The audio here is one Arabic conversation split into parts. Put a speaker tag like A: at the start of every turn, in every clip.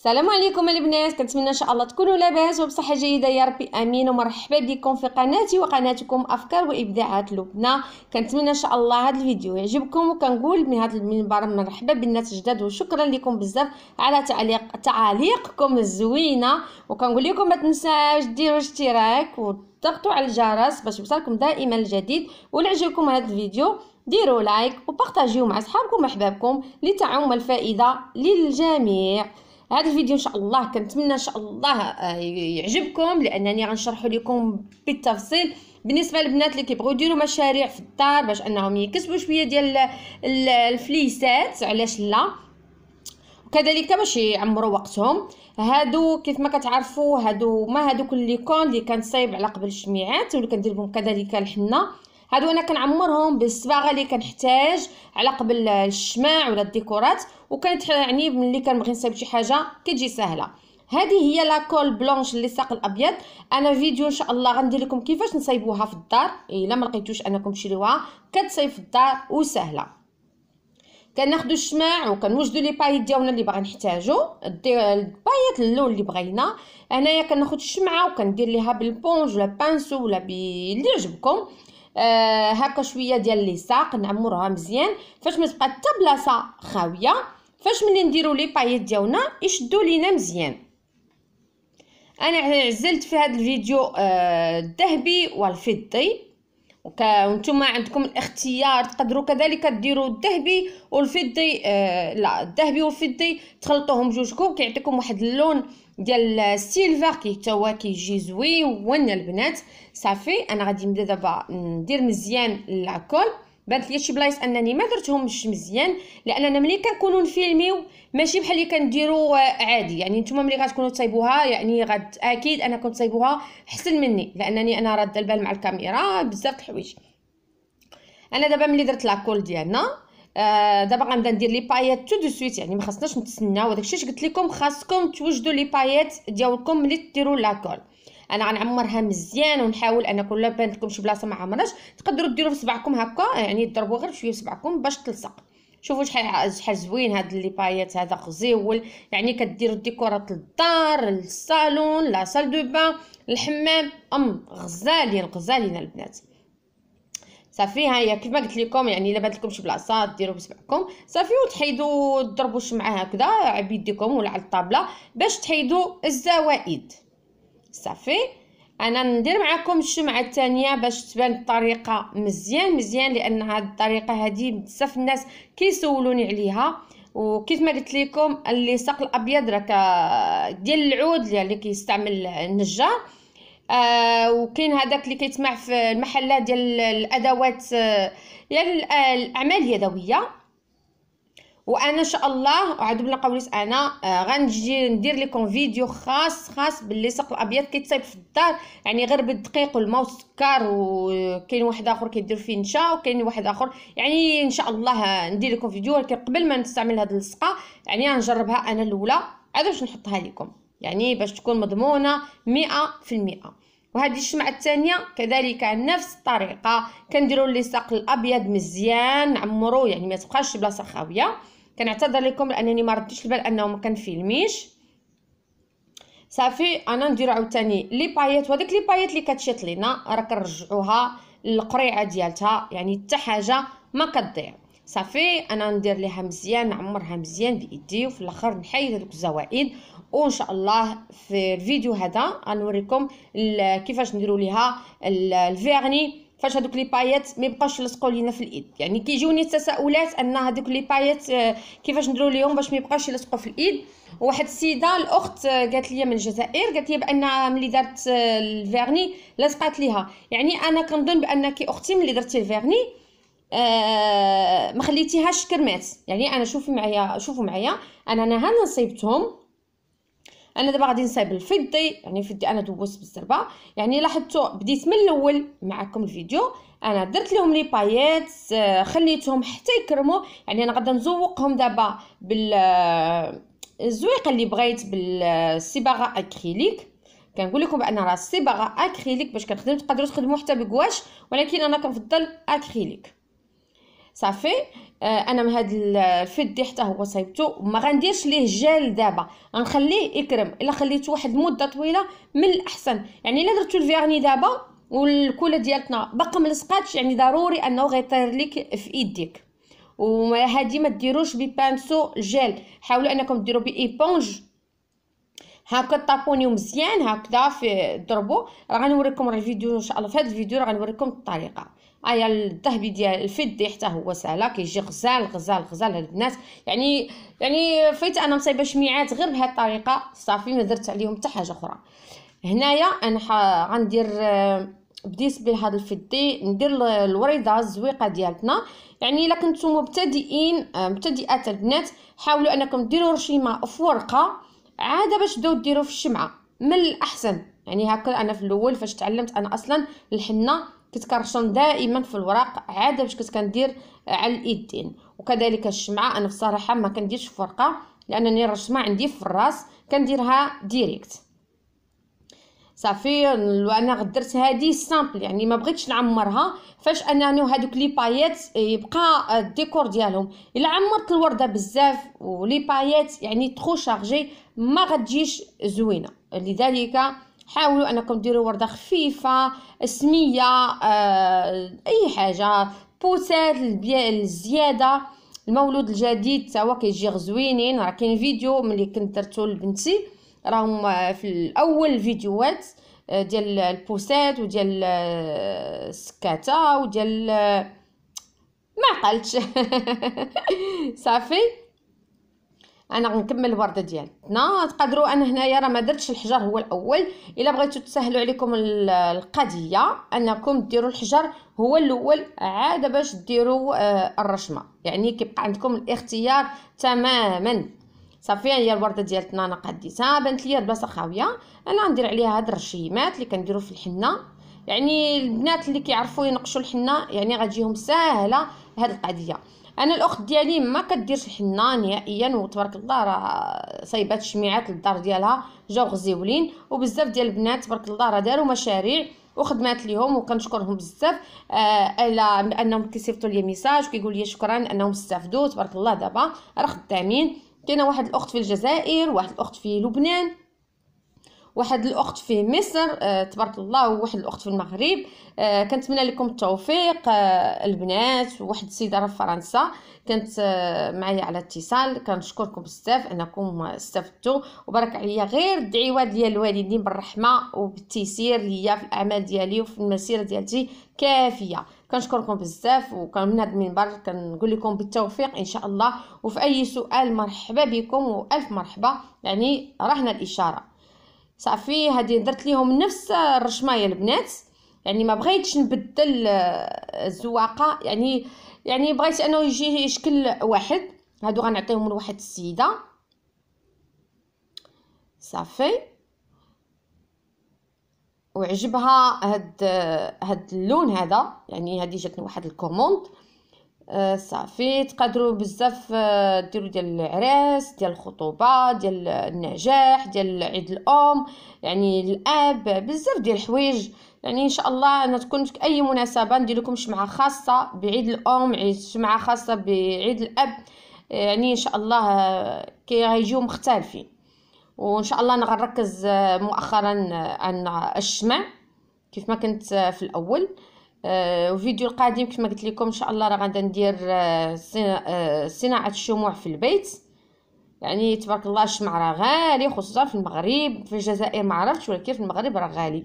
A: السلام عليكم البنات كنتمنى ان شاء الله تكونوا لاباس وبصحه جيده يا ربي امين ومرحبا بكم في قناتي وقناتكم افكار وابداعات لبنى كنتمنى ان شاء الله هذا الفيديو يعجبكم وكنقول من هذا المنبر مرحبا بالناس جداد وشكرا لكم بزاف على تعليق تعاليقكم الزوينه وكنقول لكم ما تنساوش ديروا اشتراك وتضغطوا على الجرس باش يوصلكم دائما الجديد ولعجبكم هذا الفيديو ديروا لايك وبارطاجيو مع اصحابكم واحبابكم لتعم الفائده للجميع هذا الفيديو ان شاء الله كنتمنى ان شاء الله آه، يعجبكم لانني غنشرحوا لكم بالتفصيل بالنسبه للبنات اللي كيبغيو يديروا مشاريع في الدار باش انهم يكسبوا شويه ديال الفليسات علاش لا وكذلك باش يعمروا وقتهم هادو كيف ما كتعرفوا هادو ما هادوك اللي كون اللي كنصايب على قبل الشميعات واللي كندير بهم كذلك الحنه هادو انا كنعمرهم بالصباغه اللي كنحتاج على قبل الشماع ولا الديكورات وكانت يعني ملي كنبغي نصايب شي حاجه كتجي سهله هذه هي لاكول بلونش ساق الابيض انا فيديو ان شاء الله غندير لكم كيفاش نصايبوها في الدار الا ما لقيتوش انكم تشريوها كتصايب في الدار وسهله كناخذوا الشماع وكنوجدوا لي بايط ديالنا اللي باغي نحتاجو البايط اللون اللي بغينا هنايا كناخذ الشمعه وكندير ليها بالبونج ولا بانسو ولا اللي يعجبكم آه هكا شويه ديال لي ساق نعمرها مزيان فاش ما تبقى حتى بلاصه خاويه فاش ملي نديرو لي بايات ديالنا يشدو لينا مزيان انا عزلت في هذا الفيديو آه، الذهبي آه والفضي وانتم عندكم الاختيار تقدروا كذلك ديروا الذهبي والفضي آه لا الذهبي والفضي تخلطوهم بجوجكم كيعطيكم واحد اللون ديال السيلفر كي حتى هو كيجي زويون البنات صافي انا غادي نبدا دابا ندير مزيان لاكول بانت ليا شي بلايص انني ما درتهمش مزيان لاننا ملي كنكونوا نفيلميو ماشي بحال اللي كنديروا آه، عادي يعني نتوما ملي غتكونوا تصايبوها يعني غد اكيد انا كنت صايبوها احسن مني لانني انا راد البال مع الكاميرا بزاف الحوايج انا دابا ملي درت لاكول ديالنا آه، دابا غنبدا ندير لي بايات تو دو سويت يعني ما خصناش نتسناو داكشي اش قلت لكم خاصكم توجدوا لي بايات ديالكم ملي ديروا لاكول انا غنعمرها مزيان ونحاول انا كل بانت لكم شي بلاصه ما عمرناش تقدروا ديروا في صبعكم هكا يعني تضربوا غير شويه في صبعكم باش تلصق شوفوا شحال شحال زوين هاد لي بايات هذا خزيول يعني كديروا ديكورات للدار للصالون لا سال دو بان الحمام ام غزالين غزالين البنات صافي ها هي كيف ما قلت لكم يعني الا بانت لكم شي بلاصه ديروا بسبعكم صافي وتحيدوا ضربوا الشمعه هكذا بيديكم ولا على الطابله باش تحيدوا الزوائد صافي انا ندير معكم الشمعه الثانيه باش تبان الطريقه مزيان مزيان لان هاد الطريقه هادي بزاف الناس كيسولوني عليها وكيف ما قلت لكم ساق الابيض راه ديال العود اللي كيستعمل النجار آه وكاين هذاك اللي كيتباع في المحلات ديال الادوات آه، ديال الاعمال اليدويه وانا ان شاء الله عاد بلا قوليس انا آه، غنجي ندير لكم فيديو خاص خاص باللصق الابيض كيتصايب في الدار يعني غير بالدقيق والماء والسكر وكاين واحد اخر كيدير فيه نشا وكاين واحد اخر يعني ان شاء الله ندير لكم فيديو ولكن قبل ما نستعمل هذه اللصقه يعني غنجربها انا الاولى عاد باش نحطها لكم يعني باش تكون مضمونه مئة في المئة وهذه الشمعة الثانية كذلك نفس الطريقة كنديروا اللصق الابيض مزيان نعمرو يعني ما تبقاش بلاصه خاويه كنعتذر لكم لانني ما رديتش البال انه ما كنفيلميش صافي انا ندير عاوتاني لي بايات وهذيك لي بايات اللي كتشيط لينا راه كنرجعوها للقريعه ديالتها يعني حتى حاجه ما كتضيع صافي انا ندير ليها مزيان نعمرها مزيان بايدي وفي الاخر نحيد هذوك الزوائد وان شاء الله في الفيديو هذا غنوريكم كيفاش نديروا ليها الفيرني فاش هذوك لي بايات ما يبقاوش يلصقوا لينا في الايد يعني كيجوني التساؤلات ان هذوك لي بايات آه، كيفاش نديروا ليهم باش ما يبقاوش يلصقوا في الايد واحد السيده الاخت آه، قالت لي من الجزائر قالت لي بان ملي دارت آه، الفيرني لصقات ليها يعني انا كنظن بانك اختي ملي درتي الفيرني آه ما خليتيهاش كرمات يعني انا شوفي معايا شوفوا معايا انا هنا نصيبتهم انا دابا غادي نصايب الفضي يعني الفضي انا دوزت بالزربه يعني لاحظتوا بديت من الاول معكم الفيديو انا درت لهم لي بايات آه، خليتهم حتى يكرموا يعني انا غادي نزوقهم دابا بال آه، الزويقه اللي بغيت بالصباغه اكريليك كنقول لكم بان راه الصباغه اكريليك باش كنخدم تقدروا تخدموا حتى بكواش ولكن انا كنفضل اكريليك صافي آه، انا من هاد الفدي حتى هو صايبته ما غنديرش ليه جل دابا غنخليه يكرم الا خليته واحد المده طويله من الاحسن يعني الا درتو الفيرني دابا والكولا ديالتنا باقا ملصقاتش يعني ضروري انه غيطير لك في ايديك وهادي ما ديروش ببانسو جيل حاولوا انكم ديروا بايبونج هاكا طابونيو مزيان هكذا في ضربو راه غنوريكم راه الفيديو ان شاء الله في هذا الفيديو راه غنوريكم الطريقه ايا الذهبي ديال الفدي حتى هو سهله كيجي غزال غزال غزال هاد البنات يعني يعني فايت انا مصايبه شميعات غير بهاد الطريقه صافي ما درت عليهم حتى حاجه اخرى هنايا انا غندير بالنسبه لهذا الفدي ندير الوريضه الزويقه ديالتنا يعني الا كنتو مبتدئين مبتدئات البنات حاولوا انكم ديروا رشيمه في ورقه عاده باش تبداو ديروا في الشمعه من الاحسن يعني هكا انا في الاول فاش تعلمت انا اصلا الحنه كتكرشن دائما في الوراق عاده باش كنت كندير على الايدين وكذلك الشمعه انا بصراحه ما كنديرش فرقه لانني الرشمه عندي في الراس كنديرها ديريكت صافي انا درت هذه سامبل يعني ما بغيتش نعمرها فاش انني هذوك لي بايات آه، يبقى الديكور آه، ديالهم الا عمرت الورده بزاف ولي بايات يعني تخو شارجي ما غتجيش زوينه لذلك حاولوا انكم ديروا ورده خفيفه سميه آه اي حاجه بوسات الزياده المولود الجديد توا كيجي غزوينين راه كاين فيديو ملي كنت درتو لبنتي راهم آه، في الاول فيديوهات آه، ديال البوسات وديال آه، السكاته وديال ما قلتش صافي انا غنكمل الورده هنا تقدروا انا هنايا راه ما درتش الحجر هو الاول الا بغيتو تسهلوا عليكم القضيه انكم ديروا الحجر هو الاول عاد باش ديروا آه، الرشمه يعني كيبقى عندكم الاختيار تماما صافي هي الورده ديالتنا انا قديتها بانت ليا البلاصه خاويه انا غندير عليها هاد الرشيمات اللي كنديروا في الحنه يعني البنات اللي كيعرفوا ينقشوا الحنه يعني غتجيهم ساهله هاد القضيه انا الاخت ديالي ما كديرش حنا نهائيا وتبارك الله راه صايبات الشميعات للدار ديالها جاو غزيولين وبزاف ديال البنات تبارك الله راه داروا مشاريع وخدمات ليهم وكنشكرهم بزاف على آه انهم كيصيفطوا لي ميساج وكيقول لي شكرا انهم استفدوا تبارك الله دابا راه خدامين كاينه واحد الاخت في الجزائر واحد الاخت في لبنان واحد الاخت في مصر آه تبارك الله وواحد الاخت في المغرب آه كنتمنى لكم التوفيق آه البنات وواحد السيده راه في فرنسا كانت آه معايا على اتصال كنشكركم بزاف انكم استفدتوا وبارك عليا غير الدعوات ديال الوالدين بالرحمه وبالتيسير ليا في الاعمال ديالي وفي المسيره ديالتي كافيه كنشكركم بزاف وكان من هذا المنبر كنقول لكم بالتوفيق ان شاء الله وفي اي سؤال مرحبا بكم والف مرحبا يعني رهنا الاشاره صافي هادي درت ليهم نفس الرشمايه البنات يعني ما بغيتش نبدل آه، الزواقه يعني يعني بغيت انه يجي شكل واحد هادو غنعطيهم لواحد السيده صافي وعجبها هاد آه، هاد اللون هذا يعني هادي جاتني واحد الكوموند آه، صافي تقدروا بزاف آه، ديروا ديال العراس ديال الخطوبه ديال النجاح ديال عيد الام يعني الاب بزاف ديال الحوايج يعني ان شاء الله انا تكون في اي مناسبه ندير لكم شمعه خاصه بعيد الام عيد شمعه خاصه بعيد الاب يعني ان شاء الله آه، كي غيجيو مختلفين وان شاء الله انا غنركز مؤخرا عن الشمع كيف ما كنت في الاول الفيديو آه، القادم كما قلت لكم ان شاء الله راه غادا ندير آه، آه، صناعه الشموع في البيت يعني تبارك الله الشمع راه غالي خصوصا في المغرب في الجزائر ما عرفتش ولكن في المغرب راه غالي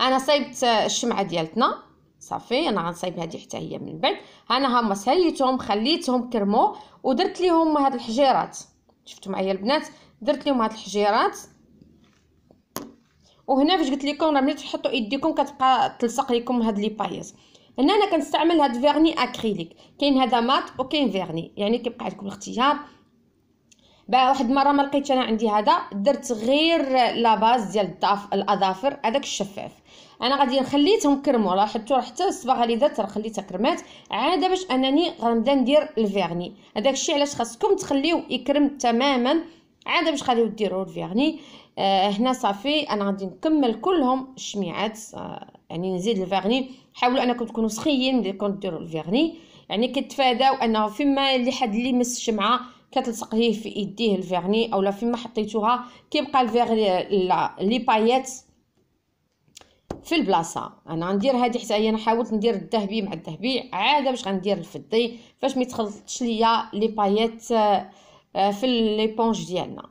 A: انا صايبت الشمعه ديالتنا صافي انا غنصايب هذه حتى هي من بعد انا هما سهيتهم خليتهم كرمو ودرت ليهم هاد الحجيرات شفتوا معايا البنات درت ليهم هاد الحجيرات وهنا فاش قلت لكم راه ملي تحطوا ايديكم كتبقى تلصق لكم هاد لي بايز هنا انا كنستعمل هاد فيرني اكريليك كاين هذا مات وكاين فيرني يعني كيبقى عندكم الاختيار بقى واحد المره ما لقيتش انا عندي هذا درت غير لا باز ديال الضاف الاظافر هذاك الشفاف انا غادي نخليتهم كرموا راه حتى الصباغه اللي درت راه خليتها كرمات عاده باش انني غنبدا ندير الفيرني هذاك الشيء علاش خاصكم تخليوه يكرم تماما عاده باش غادي ديروا الفيرني آه، هنا صافي انا غادي نكمل كلهم الشميعات آه، يعني نزيد الفيرني حاولوا انكم تكونوا سخيين ملي كنديروا الفيرني يعني كتفاداو انه فيما اللي حد اللي مس الشمعه كتلصق ليه في يديه الفيرني اولا فيما حطيتوها كيبقى الفيرني لي بايات في البلاصه انا غندير هذه حتى هي انا حاولت ندير الذهبي مع الذهبي عاده باش غندير الفضي فاش ما تخلطش ليا لي بايات آه، في لي بونج ديالنا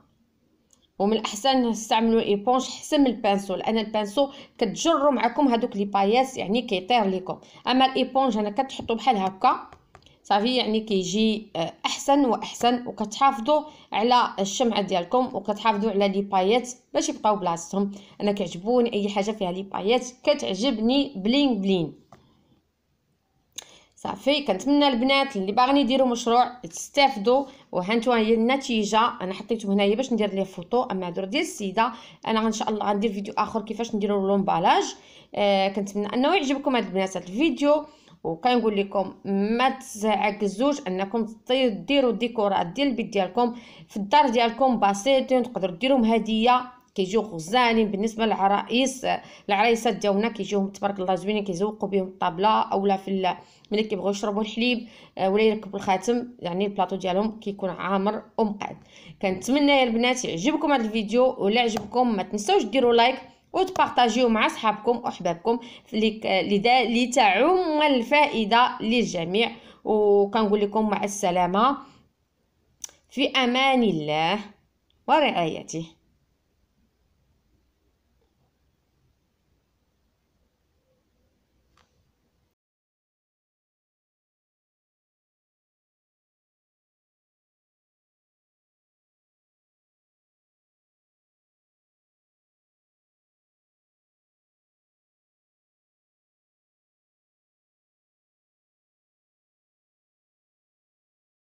A: ومن الاحسن نستعملوا ايبونج حسن من البانسو لان البانسو كتجر معكم هذوك لي باياس يعني كيطير لكم اما الايبونج انا كتحطوا بحال هكا صافي يعني كيجي آه، احسن واحسن وكتحافظوا على الشمعه ديالكم وكتحافظوا على لي بايات باش يبقاو بلاصتهم انا كيعجبوني اي حاجه فيها لي بايات كتعجبني بلين بلين صافي كنتمنى البنات اللي باغين يديروا مشروع تستافدوا وهانتوا هي النتيجه انا حطيتهم هنايا باش ندير ليه فوتو اما دور ديال السيده انا ان شاء الله غندير فيديو اخر كيفاش نديروا لومبالاج آه كنتمنى انه يعجبكم هاد البنات هاد الفيديو وكنقول لكم ما تعجزوش انكم ديروا الديكورات ديال البيت ديالكم في الدار ديالكم بسيطين تقدروا ديروهم هديه كيجيو غزالين بالنسبه للعرايس العرايسات ديالنا كيجيوهم تبارك الله زوينين كيزوقوا بهم الطابله اولا في ملي كيبغيو يشربوا الحليب آه، ولا يركبوا الخاتم يعني البلاطو ديالهم كيكون عامر ومقاد كنتمنى يا البنات يعجبكم هذا الفيديو ولا عجبكم ما تنساوش ديروا لايك وتبارطاجيو مع صحابكم اللي لتعم الفائده للجميع وكنقول لكم مع السلامه في امان الله ورعايته